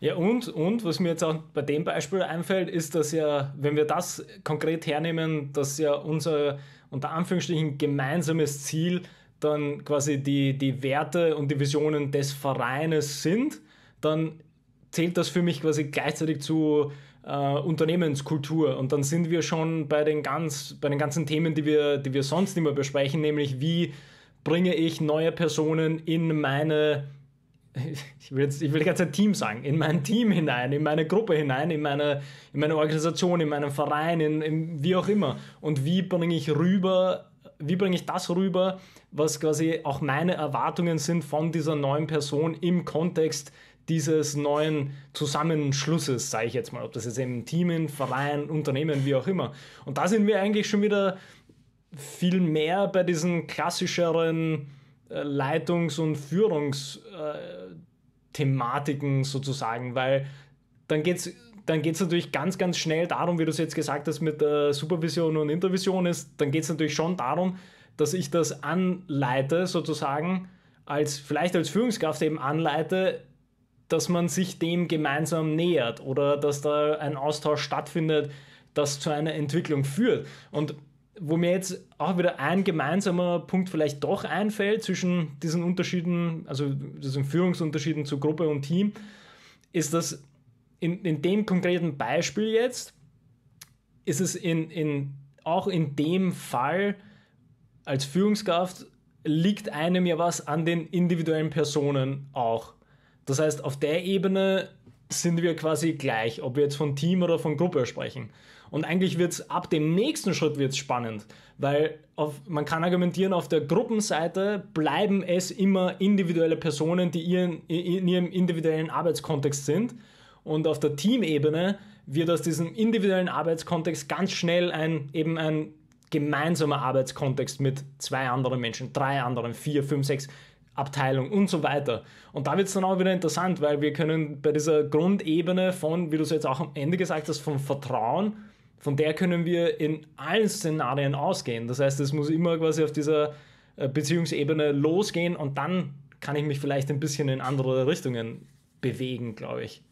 Ja, und, und was mir jetzt auch bei dem Beispiel einfällt, ist, dass ja, wenn wir das konkret hernehmen, dass ja unser unter Anführungsstrichen gemeinsames Ziel dann quasi die, die Werte und die Visionen des Vereines sind, dann zählt das für mich quasi gleichzeitig zu äh, Unternehmenskultur. Und dann sind wir schon bei den, ganz, bei den ganzen Themen, die wir, die wir sonst immer besprechen, nämlich wie bringe ich neue Personen in meine ich will jetzt, ich will die ganze Zeit Team sagen, in mein Team hinein, in meine Gruppe hinein, in meine, in meine Organisation, in meinen Verein, in, in wie auch immer. Und wie bringe ich rüber, wie bringe ich das rüber, was quasi auch meine Erwartungen sind von dieser neuen Person im Kontext dieses neuen Zusammenschlusses, sage ich jetzt mal, ob das jetzt im Team, in, Verein, Unternehmen, wie auch immer. Und da sind wir eigentlich schon wieder viel mehr bei diesen klassischeren äh, Leitungs- und Führungs- äh, Thematiken sozusagen, weil dann geht es dann geht's natürlich ganz, ganz schnell darum, wie du es jetzt gesagt hast, mit äh, Supervision und Intervision ist, dann geht es natürlich schon darum, dass ich das anleite, sozusagen, als vielleicht als Führungskraft eben anleite, dass man sich dem gemeinsam nähert oder dass da ein Austausch stattfindet, das zu einer Entwicklung führt. Und wo mir jetzt auch wieder ein gemeinsamer Punkt vielleicht doch einfällt zwischen diesen Unterschieden, also diesen Führungsunterschieden zu Gruppe und Team, ist, dass in, in dem konkreten Beispiel jetzt, ist es in, in, auch in dem Fall als Führungskraft liegt einem ja was an den individuellen Personen auch. Das heißt, auf der Ebene sind wir quasi gleich, ob wir jetzt von Team oder von Gruppe sprechen. Und eigentlich wird es ab dem nächsten Schritt wird's spannend, weil auf, man kann argumentieren, auf der Gruppenseite bleiben es immer individuelle Personen, die ihren, in ihrem individuellen Arbeitskontext sind. Und auf der Teamebene wird aus diesem individuellen Arbeitskontext ganz schnell ein, eben ein gemeinsamer Arbeitskontext mit zwei anderen Menschen, drei anderen, vier, fünf, sechs, Abteilung und so weiter. Und da wird es dann auch wieder interessant, weil wir können bei dieser Grundebene von, wie du es jetzt auch am Ende gesagt hast, vom Vertrauen, von der können wir in allen Szenarien ausgehen. Das heißt, es muss immer quasi auf dieser äh, Beziehungsebene losgehen und dann kann ich mich vielleicht ein bisschen in andere Richtungen bewegen, glaube ich.